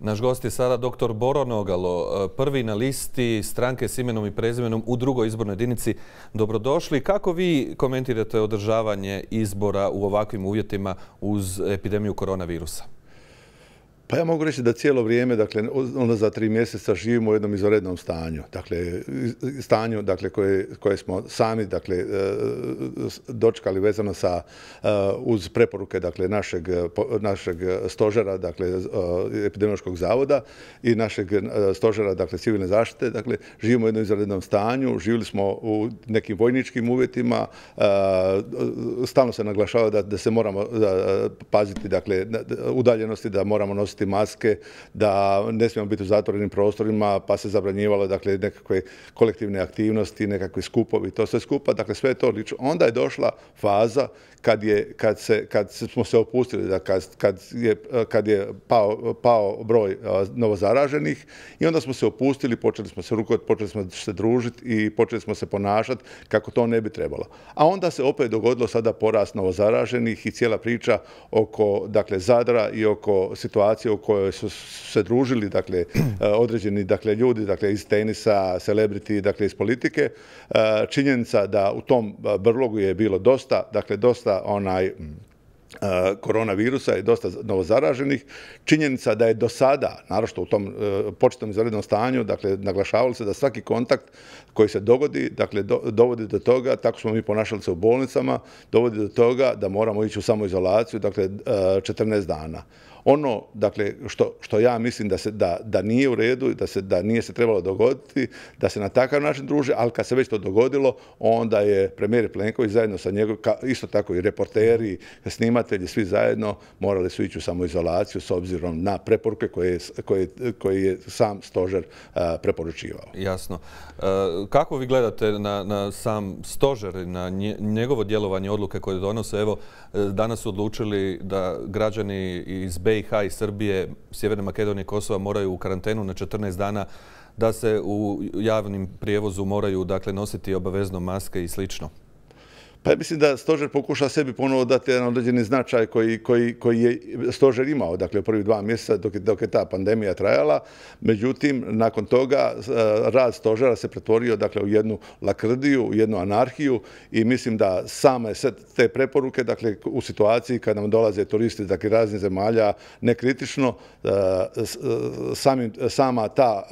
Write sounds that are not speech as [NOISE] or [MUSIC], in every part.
Naš gost je sada dr. Boro Nogalo, e, prvi na listi stranke s imenom i prezimenom u drugoj izbornoj jedinici. Dobrodošli. Kako vi komentirate održavanje izbora u ovakvim uvjetima uz epidemiju koronavirusa? Pa ja mogu reći da cijelo vrijeme, dakle, onda za tri mjeseca živimo u jednom izvanrednom stanju. Dakle, stanju dakle, koje, koje smo sami dakle, e, dočkali vezano sa, e, uz preporuke dakle, našeg, e, našeg stožera, dakle, epidemiološkog zavoda i našeg stožera dakle, civilne zaštite. Dakle, živimo u jednom izvanrednom stanju, živjeli smo u nekim vojničkim uvjetima, stalno se naglašava da, da se moramo paziti dakle, udaljenosti, da moramo nositi nositi maske, da ne smijemo biti u zatvorenim prostorima, pa se zabranjivalo dakle, nekakve kolektivne aktivnosti, nekakvi skupovi, to sve skupa, dakle sve je to lično. Onda je došla faza kad, je, kad, se, kad smo se opustili, da kad, kad je, kad je pao, pao broj novozaraženih i onda smo se opustili, počeli smo se rukovati, počeli smo se družiti i počeli smo se ponašati kako to ne bi trebalo. A onda se opet dogodilo sada porast novozaraženih i cijela priča oko dakle, Zadra i oko situacije u kojoj su se družili dakle, [CLEARS THROAT] e, određeni dakle, ljudi dakle, iz tenisa, celebrity, dakle, iz politike. E, činjenica da u tom e, brlogu je bilo dosta, dakle, dosta onaj koronavirusa i dosta novozaraženih. Činjenica da je do sada, naročito u tom početnom izrednom stanju, dakle, naglašavalo se da svaki kontakt koji se dogodi, dakle, dovodi do toga, tako smo mi ponašali se u bolnicama, dovodi do toga da moramo ići u samoizolaciju, dakle, 14 dana. Ono, dakle, što, ja mislim da, se, da, nije u redu, da, se, da nije se trebalo dogoditi, da se na takav način druže, ali kad se već to dogodilo, onda je premijer Plenković zajedno sa njegov, isto tako i reporteri, snimatelji, svi zajedno morali su ići u samoizolaciju s obzirom na preporuke koje, je sam stožer preporučivao. Jasno. E, kako vi gledate na, sam stožer, na njegovo djelovanje odluke koje donose? Evo, e, danas su odlučili da građani iz bih i Srbije, Sjeverne Makedonije i Kosova moraju u karantenu na 14 dana, da se u javnim prijevozu moraju dakle, nositi obavezno maske i slično? Pa mislim da stožer pokuša sebi ponovo dati jedan određeni značaj koji, je stožer imao, dakle u prvi dva mjeseca dok je, ta pandemija trajala. Međutim, nakon toga e, rad stožera se pretvorio dakle, u jednu lakrdiju, u jednu anarhiju i mislim da same te preporuke, dakle u situaciji kad nam dolaze turisti dakle, raznih zemalja nekritično, e, e, sama ta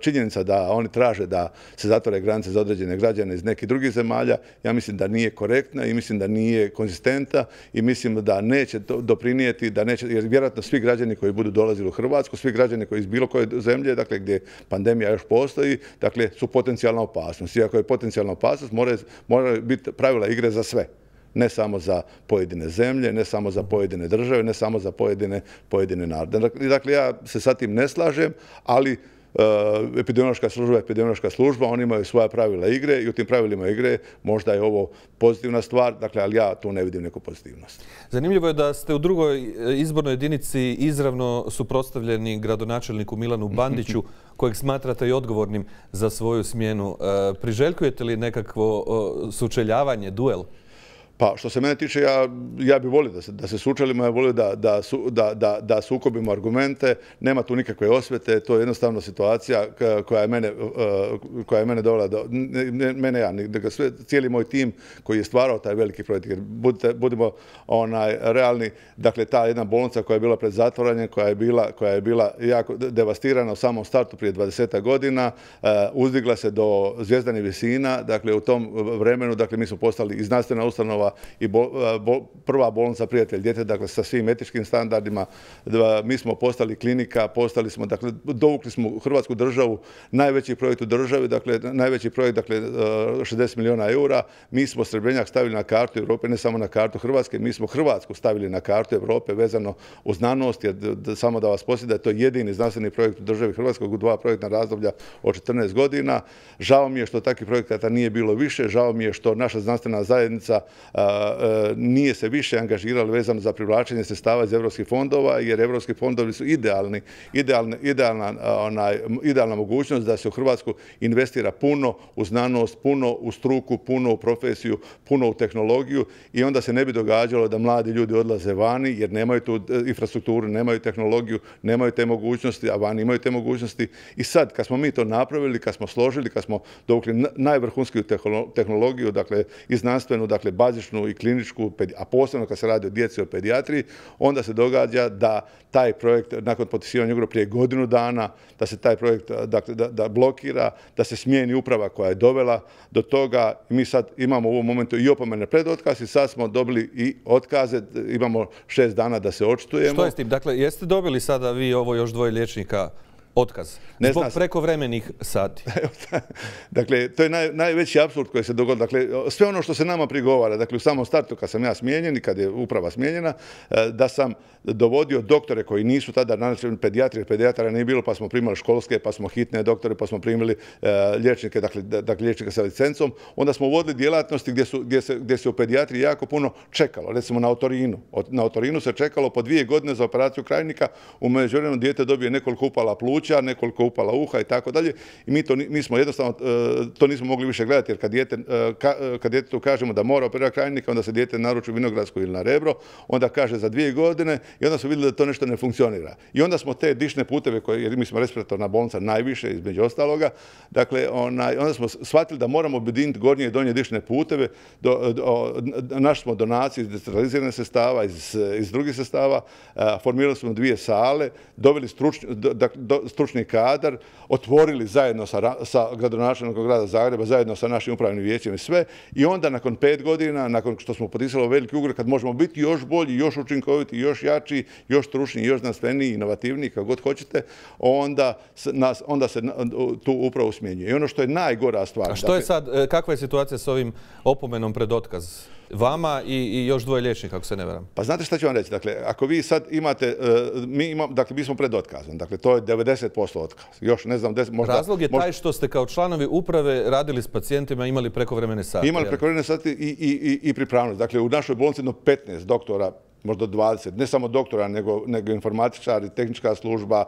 činjenica da oni traže da se zatvore granice za određene građane iz nekih drugih zemalja, ja mislim da nije korektna i mislim da nije konzistenta i mislim da neće doprinijeti, da neće, jer vjerojatno svi građani koji budu dolazili u Hrvatsku, svi građani koji iz bilo koje zemlje, dakle gdje pandemija još postoji, dakle su potencijalna opasnost. Iako je potencijalna opasnost, moraju mora biti pravila igre za sve ne samo za pojedine zemlje, ne samo za pojedine države, ne samo za pojedine narode. Dakle, ja se sa tim ne slažem, ali Eh, epidemiološka služba, epidemiološka služba, oni imaju svoja pravila igre i u tim pravilima igre možda je ovo pozitivna stvar, dakle, ali ja tu ne vidim neku pozitivnost. Zanimljivo je da ste u drugoj eh, izbornoj jedinici izravno suprotstavljeni gradonačelniku Milanu [LAUGHS] Bandiću, kojeg smatrate i odgovornim za svoju smjenu. Eh, priželjkujete li nekakvo sučeljavanje, duel? Pa što se mene tiče, ja, ja bi volio da se, sučelimo, ja volio da, sukobimo argumente, nema tu nikakve osvete, to je jednostavno situacija koja je mene, e, koja mene dovela, mene ja, cijeli moj tim koji je stvarao taj veliki projekt, jer budimo onaj, realni, dakle ta jedna bolnica koja je bila pred zatvoranjem, koja je bila, koja je bila jako devastirana u samom startu prije 20 godina, e, uzdigla se do zvijezdanje visina, dakle u tom vremenu, dakle mi smo postali i znanstvena ustanova ustanova i e, prva bolnica prijatelj djete, dakle sa svim etičkim standardima. Mi smo postali klinika, postali smo, dakle, dovukli smo Hrvatsku državu, najveći projekt u državi, dakle, najveći projekt, dakle, 60 e, milijuna eura. Mi smo Srebrnjak stavili na kartu Europe, ne samo na kartu Hrvatske, mi smo Hrvatsku stavili na kartu Europe vezano u znanost, samo da vas poslije da je to jedini znanstveni projekt u državi Hrvatskog u dva projektna razdoblja od 14 godina. Žao mi je što takvih projekata nije bilo više, žao mi je što naša znanstvena zajednica E, nije se više angažirali vezano za privlačenje sredstava iz evropskih fondova, jer evropski fondovi su idealni, idealna, idealna, idealna mogućnost da se u Hrvatsku investira puno u znanost, puno u struku, puno u profesiju, puno u tehnologiju i onda se ne bi događalo da mladi ljudi odlaze vani jer nemaju tu e, infrastrukturu, nemaju tehnologiju, nemaju te mogućnosti, a vani imaju te mogućnosti. I sad, kad smo mi to napravili, kad smo složili, kad smo dovukli najvrhunskiju tehnologiju, dakle i znanstvenu, dakle bazičnu i kliničku, a posebno kad se radi o djeci o pedijatriji, onda se događa da taj projekt, nakon potpisivanja ugovora prije godinu dana, da se taj projekt dakle, da, blokira, da se smijeni uprava koja je dovela do toga. Mi sad imamo u ovom momentu i opomene pred otkaz i sad smo dobili i otkaze, imamo šest dana da se očitujemo. Što je s tim? Dakle, jeste dobili sada vi ovo još dvoje liječnika otkaz. Ne Zbog prekovremenih sati. [LAUGHS] dakle, to je najveći apsurd koji se dogodilo. Dakle, sve ono što se nama prigovara, dakle, u samom startu kad sam ja smijenjen i kad je uprava smijenjena, e, da sam dovodio doktore koji nisu tada, znači pedijatri, pedijatara nije bilo, pa smo primali školske, pa smo hitne doktore, pa smo primili e, liječnike, dakle, dakle liječnike sa licencom. Onda smo uvodili djelatnosti gdje, se, u pedijatriji jako puno čekalo. Recimo na otorinu. Na otorinu se čekalo po dvije godine za operaciju krajnika. U međuvremenu dijete dobije nekoliko upala pluć, pluća, nekoliko upala uha i tako dalje. I mi to nismo jednostavno, e, to nismo mogli više gledati, jer kad, dijete, e, e, kad djetetu kažemo da mora operirati krajnika, onda se dijete naruči u Vinogradsku ili na Rebro, onda kaže za dvije godine i onda smo vidjeli da to nešto ne funkcionira. I onda smo te dišne puteve, koje, jer mi smo respiratorna bolnica najviše, između ostaloga, dakle, onda smo shvatili da moramo objediniti gornje i donje dišne puteve, do, našli smo donacije iz decentraliziranih sestava, iz, drugih sestava, formirali smo dvije sale, doveli stručnju, stručni kadar, otvorili zajedno sa, sa gradonačelnikom grada Zagreba, zajedno sa našim upravnim vijećem i sve. I onda nakon pet godina, nakon što smo potisali ovaj veliki ugrad, kad možemo biti još bolji, još učinkoviti, još jači, još stručniji, još znanstveniji, inovativniji, kako god hoćete, onda onda se tu upravo smjenjuje. I ono što je najgora stvar. A što je dakle- sad, e, kakva je situacija s ovim opomenom pred otkaz? Vama i, još dvoje liječnika, ako se ne veram. Pa znate šta ću vam reći? Dakle, ako vi sad imate, e, mi imamo, dakle, mi smo pred otkazom. Dakle, to je 90% otkaz. Još ne znam, možda... Razlog je taj što ste kao članovi uprave radili s pacijentima, imali prekovremene sate. Imali prekovremene sati i, pripravnost. Dakle, u našoj bolnici jedno 15 doktora možda 20, ne samo doktora, nego, nego informatičari, tehnička služba,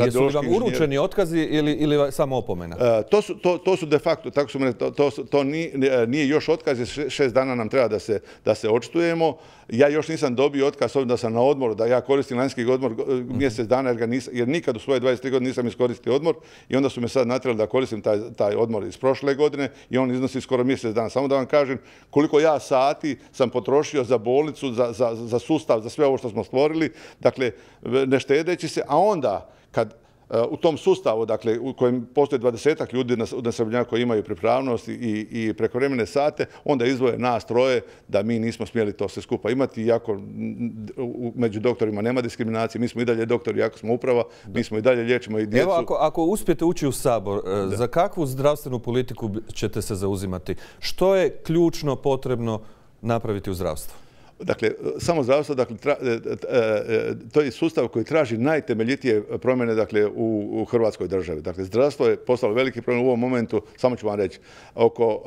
uh, Jesu vam uručeni otkazi ili, ili samo opomena? E, to, su, de facto, tako su mene, to, e, nije, još otkaz, šest dana nam treba da se, da se očitujemo. Ja još nisam dobio otkaz, ovdje da sam na odmoru, da ja koristim lanjski odmor mhm. mjesec dana, jer, jer nikad u svoje 23 godine nisam iskoristio odmor i onda su me sad natjerali da koristim taj, odmor iz prošle godine i on iznosi skoro mjesec dana. Samo da vam kažem koliko ja sati sam potrošio za bolnicu, za za, sustav, za sve ovo što smo stvorili, dakle, ne štedeći se, a onda kad e, u tom sustavu, dakle, u kojem postoje dvadesetak ljudi na koji imaju pripravnost i, i prekovremene sate, onda izvoje nas troje da mi nismo smjeli to sve skupa imati, iako među doktorima nema diskriminacije, mi smo i dalje doktori, jako smo uprava, mi smo i dalje liječimo i djecu. Evo, ako, uspijete ući u Sabor, e, za kakvu zdravstvenu politiku ćete se zauzimati? Što je ključno potrebno napraviti u zdravstvu? Dakle, samo zdravstvo, dakle, e, e, e, to je sustav koji traži najtemeljitije promjene dakle, u, Hrvatskoj državi. Dakle, zdravstvo je postalo veliki problem u ovom momentu, samo ću vam reći, oko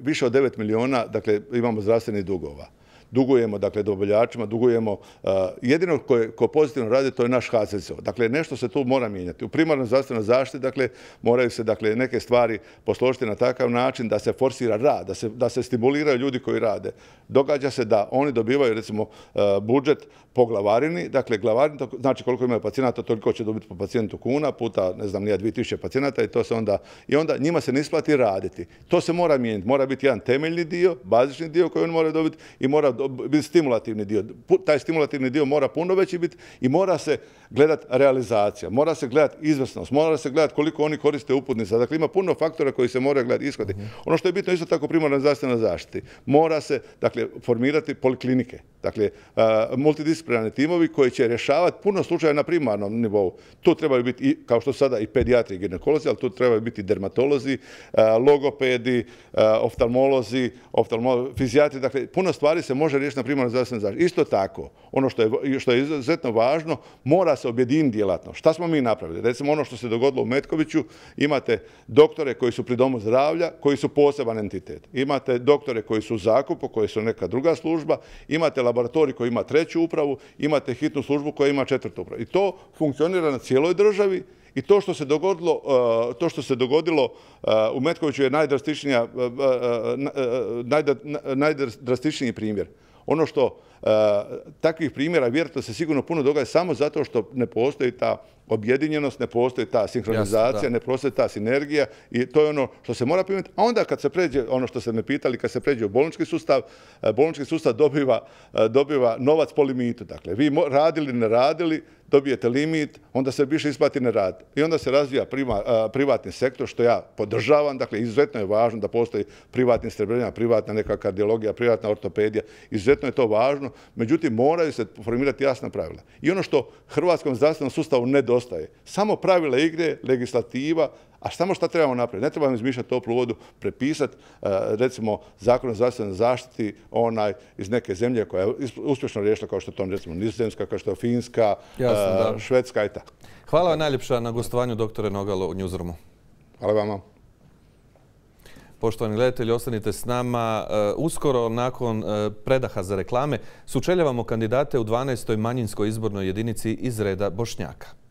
više od 9 milijuna, dakle, imamo zdravstvenih dugova dugujemo dakle, dobavljačima, dugujemo, e, jedino koje, ko pozitivno radi to je naš HZZO. Dakle, nešto se tu mora mijenjati. U primarnoj zdravstvenoj zaštiti, dakle, moraju se dakle, neke stvari posložiti na takav način da se forsira rad, da se, da se stimuliraju ljudi koji rade. Događa se da oni dobivaju, recimo, e, budžet po glavarini, dakle, glavarin, znači koliko imaju pacijenata, toliko će dobiti po pacijentu kuna, puta, ne znam, nije 2000 pacijenata i to se onda, i onda njima se ne isplati raditi. To se mora mijenjati, mora biti jedan temeljni dio, bazični dio koji oni moraju dobiti i mora biti stimulativni dio. Taj stimulativni dio mora puno veći biti i mora se gledati realizacija, mora se gledati izvrsnost, mora se gledati koliko oni koriste uputnica. Dakle, ima puno faktora koji se moraju gledati ishodi. Mhm. Ono što je bitno isto tako primarnoj zdravstvenoj zaštiti. Mora se, dakle, formirati poliklinike. Dakle, e, multidisciplinarni timovi koji će rješavati puno slučaja na primarnom nivou. Tu trebaju biti, kao što sada, i pedijatri i ginekolozi, ali tu trebaju biti dermatolozi, e, logopedi, e, oftalmolozi, fizijatri. Dakle, puno stvari se može riješiti na primarnom zdravstvenoj Isto tako, ono što je, što je izuzetno važno, mora se objediniti djelatno. Šta smo mi napravili? Recimo, ono što se dogodilo u Metkoviću, imate doktore koji su pri domu zdravlja, koji su poseban entitet. Imate doktore koji su u zakupu, koji su neka druga služba, imate laboratorij koji ima treću upravu, imate hitnu službu koja ima četvrtu upravu. I to funkcionira na cijeloj državi i to što se dogodilo, e, to što se dogodilo e, u Metkoviću je e, najdrastičniji primjer. Ono što takvih primjera, vjerojatno se sigurno puno događa samo zato što ne postoji ta objedinjenost, ne postoji ta sinhronizacija, ne postoji ta sinergija i to je ono što se mora primiti. A onda kad se pređe, ono što ste me pitali, kad se pređe u bolnički sustav, e, bolnički sustav dobiva, e, dobiva novac po limitu. Dakle, vi radili, ne radili, dobijete limit, onda se više isplati ne rad. I onda se razvija e, privatni sektor, što ja podržavam. Dakle, izuzetno je važno da postoji privatni srebrnja, privatna neka kardiologija, privatna ortopedija. Izuzetno je to važno. Međutim, moraju se formirati jasna pravila. I ono što hrvatskom zdravstvenom sustavu ne nedostaje. Samo pravila igre, legislativa, a samo šta trebamo napraviti? Ne trebamo izmišljati toplu vodu, prepisati e, recimo zakon o zdravstvenoj zaštiti onaj iz neke zemlje koja je uspješno riješila kao što je to recimo nizozemska, kao što je Finska, e, Švedska i tako. Hvala vam najljepša na gostovanju doktore Nogalo u Newsroomu. Hvala vam. Poštovani gledatelji, ostanite s nama. E, uskoro, nakon predaha za reklame, sučeljavamo kandidate u 12. manjinskoj izbornoj jedinici iz reda Bošnjaka.